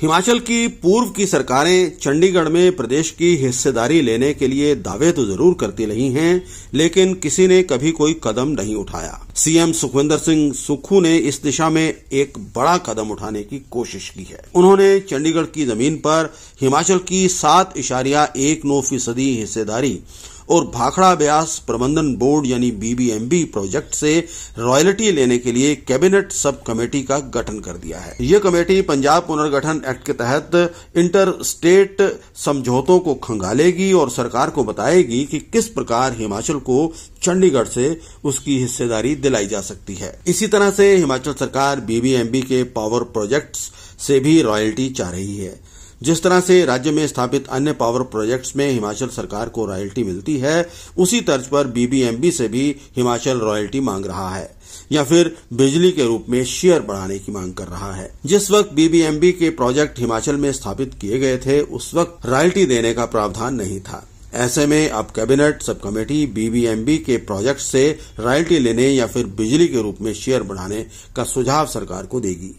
हिमाचल की पूर्व की सरकारें चंडीगढ़ में प्रदेश की हिस्सेदारी लेने के लिए दावे तो जरूर करती रही हैं, लेकिन किसी ने कभी कोई कदम नहीं उठाया सीएम सुखविंदर सिंह सुक्खू ने इस दिशा में एक बड़ा कदम उठाने की कोशिश की है उन्होंने चंडीगढ़ की जमीन पर हिमाचल की सात इशारिया एक नौ फीसदी हिस्सेदारी और भाखड़ा ब्यास प्रबंधन बोर्ड यानी बीबीएमबी प्रोजेक्ट से रॉयल्टी लेने के लिए कैबिनेट सब कमेटी का गठन कर दिया है यह कमेटी पंजाब पुनर्गठन एक्ट के तहत इंटर स्टेट समझौतों को खंगालेगी और सरकार को बताएगी कि किस प्रकार हिमाचल को चंडीगढ़ से उसकी हिस्सेदारी दिलाई जा सकती है इसी तरह से हिमाचल सरकार बीबीएमबी के पावर प्रोजेक्ट्स से भी रॉयल्टी चाह रही है जिस तरह से राज्य में स्थापित अन्य पावर प्रोजेक्ट्स में हिमाचल सरकार को रॉयल्टी मिलती है उसी तर्ज पर बीबीएमबी से भी हिमाचल रॉयल्टी मांग रहा है या फिर बिजली के रूप में शेयर बढ़ाने की मांग कर रहा है जिस वक्त बीबीएमबी के प्रोजेक्ट हिमाचल में स्थापित किए गए थे उस वक्त रॉयल्टी देने का प्रावधान नहीं था ऐसे में अब कैबिनेट सब कमेटी बीबीएमबी के प्रोजेक्ट से रॉयल्टी लेने या फिर बिजली के रूप में शेयर बढ़ाने का सुझाव सरकार को देगी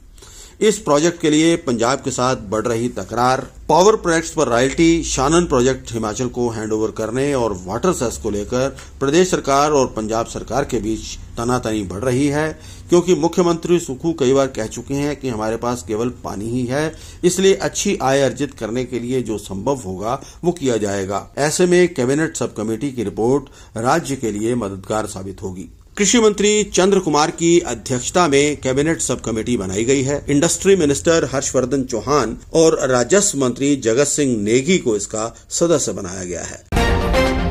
इस प्रोजेक्ट के लिए पंजाब के साथ बढ़ रही तकरार पावर प्रोजेक्ट्स पर रॉयल्टी शानन प्रोजेक्ट हिमाचल को हैंडओवर करने और वाटर सेस को लेकर प्रदेश सरकार और पंजाब सरकार के बीच तनातनी बढ़ रही है क्योंकि मुख्यमंत्री सुखू कई बार कह चुके हैं कि हमारे पास केवल पानी ही है इसलिए अच्छी आय अर्जित करने के लिए जो संभव होगा वो किया जाएगा ऐसे में कैबिनेट सब कमेटी की रिपोर्ट राज्य के लिए मददगार साबित होगी कृषि मंत्री चंद्र कुमार की अध्यक्षता में कैबिनेट सब कमेटी बनाई गई है इंडस्ट्री मिनिस्टर हर्षवर्धन चौहान और राजस्व मंत्री जगत सिंह नेगी को इसका सदस्य बनाया गया है